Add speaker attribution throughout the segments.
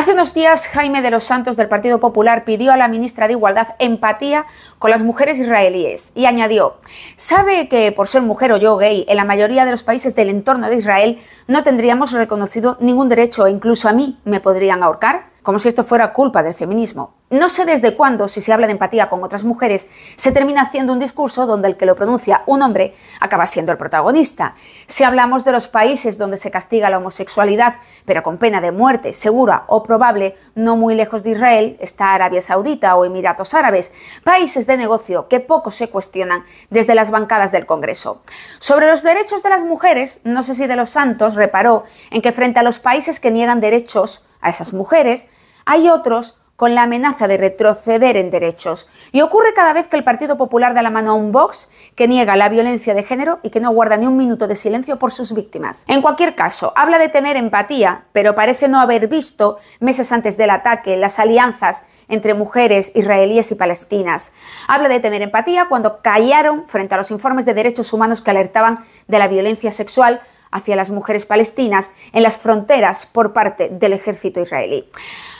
Speaker 1: Hace unos días, Jaime de los Santos del Partido Popular pidió a la ministra de Igualdad empatía con las mujeres israelíes y añadió, ¿sabe que por ser mujer o yo gay, en la mayoría de los países del entorno de Israel no tendríamos reconocido ningún derecho e incluso a mí me podrían ahorcar? como si esto fuera culpa del feminismo. No sé desde cuándo, si se habla de empatía con otras mujeres, se termina haciendo un discurso donde el que lo pronuncia un hombre acaba siendo el protagonista. Si hablamos de los países donde se castiga la homosexualidad, pero con pena de muerte segura o probable, no muy lejos de Israel está Arabia Saudita o Emiratos Árabes, países de negocio que poco se cuestionan desde las bancadas del Congreso. Sobre los derechos de las mujeres, no sé si de los santos reparó en que frente a los países que niegan derechos, a esas mujeres, hay otros con la amenaza de retroceder en derechos. Y ocurre cada vez que el Partido Popular da la mano a un Vox que niega la violencia de género y que no guarda ni un minuto de silencio por sus víctimas. En cualquier caso, habla de tener empatía, pero parece no haber visto, meses antes del ataque, las alianzas entre mujeres israelíes y palestinas. Habla de tener empatía cuando callaron frente a los informes de derechos humanos que alertaban de la violencia sexual hacia las mujeres palestinas en las fronteras por parte del ejército israelí.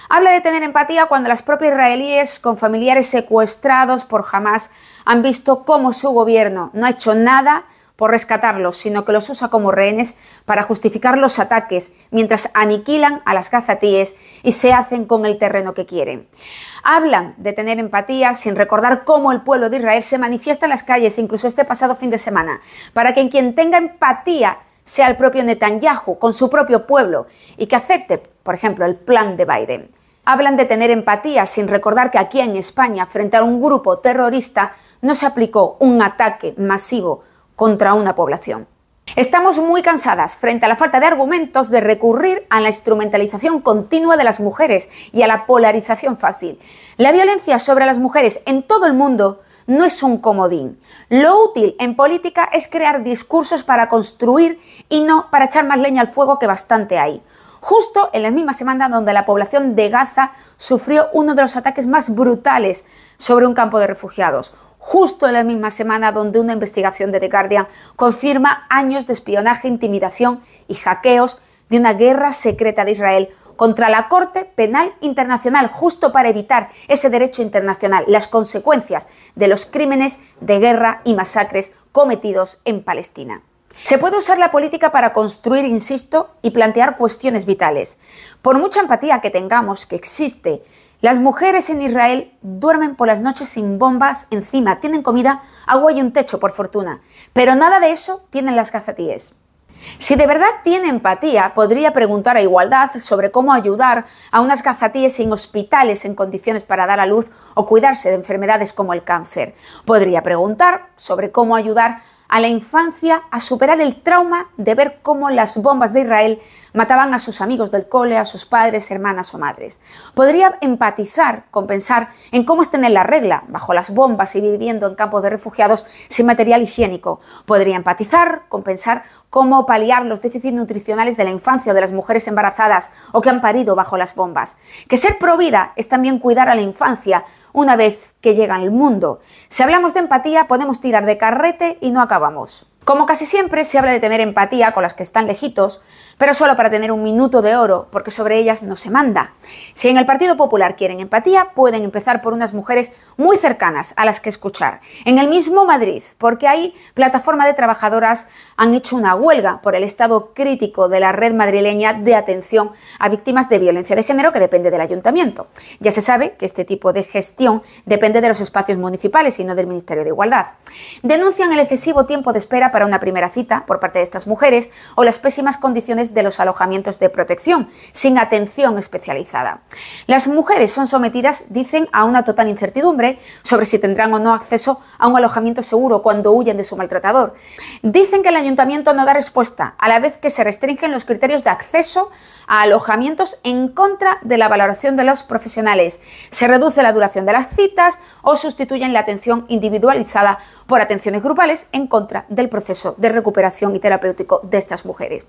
Speaker 1: Habla de tener empatía cuando las propias israelíes con familiares secuestrados por Hamas han visto cómo su gobierno no ha hecho nada por rescatarlos, sino que los usa como rehenes para justificar los ataques, mientras aniquilan a las cazatíes y se hacen con el terreno que quieren. Hablan de tener empatía sin recordar cómo el pueblo de Israel se manifiesta en las calles, incluso este pasado fin de semana, para que quien tenga empatía sea el propio Netanyahu con su propio pueblo y que acepte, por ejemplo, el plan de Biden. Hablan de tener empatía sin recordar que aquí en España, frente a un grupo terrorista, no se aplicó un ataque masivo contra una población. Estamos muy cansadas frente a la falta de argumentos de recurrir a la instrumentalización continua de las mujeres y a la polarización fácil. La violencia sobre las mujeres en todo el mundo no es un comodín. Lo útil en política es crear discursos para construir y no para echar más leña al fuego que bastante hay. Justo en la misma semana donde la población de Gaza sufrió uno de los ataques más brutales sobre un campo de refugiados justo en la misma semana donde una investigación de The Guardian confirma años de espionaje, intimidación y hackeos de una guerra secreta de Israel contra la Corte Penal Internacional, justo para evitar ese derecho internacional, las consecuencias de los crímenes de guerra y masacres cometidos en Palestina. Se puede usar la política para construir, insisto, y plantear cuestiones vitales. Por mucha empatía que tengamos que existe, las mujeres en Israel duermen por las noches sin bombas encima, tienen comida, agua y un techo, por fortuna. Pero nada de eso tienen las cazatíes. Si de verdad tiene empatía, podría preguntar a Igualdad sobre cómo ayudar a unas cazatíes sin hospitales en condiciones para dar a luz o cuidarse de enfermedades como el cáncer. Podría preguntar sobre cómo ayudar a la infancia a superar el trauma de ver cómo las bombas de Israel mataban a sus amigos del cole, a sus padres, hermanas o madres. Podría empatizar con pensar en cómo es tener la regla bajo las bombas y viviendo en campos de refugiados sin material higiénico. Podría empatizar con pensar cómo paliar los déficits nutricionales de la infancia de las mujeres embarazadas o que han parido bajo las bombas. Que ser provida es también cuidar a la infancia, una vez que llega al mundo. Si hablamos de empatía, podemos tirar de carrete y no acabamos. Como casi siempre, se habla de tener empatía con las que están lejitos, pero solo para tener un minuto de oro, porque sobre ellas no se manda. Si en el Partido Popular quieren empatía, pueden empezar por unas mujeres muy cercanas a las que escuchar. En el mismo Madrid, porque ahí Plataforma de Trabajadoras han hecho una huelga por el estado crítico de la red madrileña de atención a víctimas de violencia de género que depende del ayuntamiento. Ya se sabe que este tipo de gestión depende de los espacios municipales y no del Ministerio de Igualdad. Denuncian el excesivo tiempo de espera para una primera cita por parte de estas mujeres o las pésimas condiciones de los alojamientos de protección, sin atención especializada. Las mujeres son sometidas, dicen, a una total incertidumbre sobre si tendrán o no acceso a un alojamiento seguro cuando huyen de su maltratador. Dicen que el ayuntamiento no da respuesta, a la vez que se restringen los criterios de acceso a alojamientos en contra de la valoración de los profesionales. Se reduce la duración de las citas o sustituyen la atención individualizada por atenciones grupales en contra del proceso de recuperación y terapéutico de estas mujeres.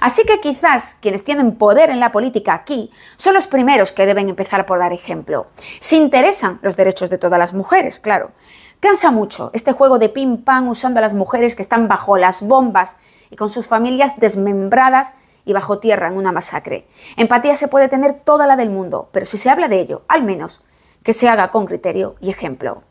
Speaker 1: Así que quizás quienes tienen poder en la política aquí son los primeros que deben empezar por dar ejemplo. Se interesan los derechos de todas las mujeres, claro. Cansa mucho este juego de ping-pong usando a las mujeres que están bajo las bombas y con sus familias desmembradas y bajo tierra en una masacre. Empatía se puede tener toda la del mundo, pero si se habla de ello, al menos que se haga con criterio y ejemplo.